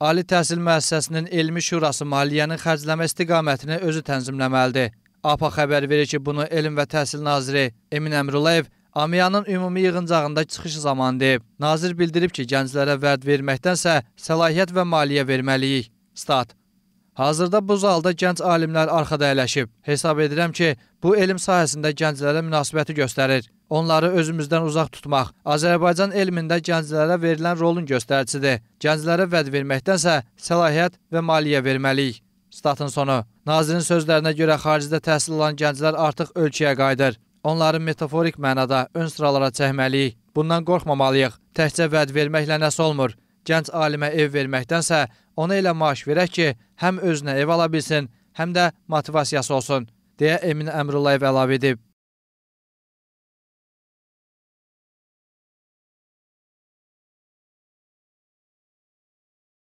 Ali Təhsil Müəssisəsinin Elmi Şurası maliyyənin xərcləmə istiqamətini özü tənzimləməlidir. APA xəbər verir ki, bunu Elm və Təhsil Naziri Emin Əmrullayev AMİA-nın ümumi yığıncağında çıxışı zamanı deyib. Nazir bildirib ki, gənclərə vərd verməkdənsə səlahiyyət və maliyyə verməliyik. Stat. Hazırda bu zalda gənc alimlər arxada əyləşib. Hesab edirəm ki, bu elm sahəsində gənclərə münasibəti göstərir onları özümüzdən uzaq tutmaq Azərbaycan elmində gənclərə verilən rolun göstəricisidir. Gənclərə vəd verməkdənsə səlahiyyət və maliyyə verməliyik. Statın sonu. Nazirin sözlərinə görə xaricdə təhsil alan gənclər artıq ölkəyə qayıdır. Onları metaforik mənada ön sıralara çəkməliyik. Bundan qorxmamalıyıq. Təkcə vəd verməklə nəsə olmur. Gənc alimə ev verməkdənsə ona elə maaş verək ki, həm özünə ev ala bilsin, həm də motivasiyası olsun, deyə Emin Əmrullayev əlavə edib.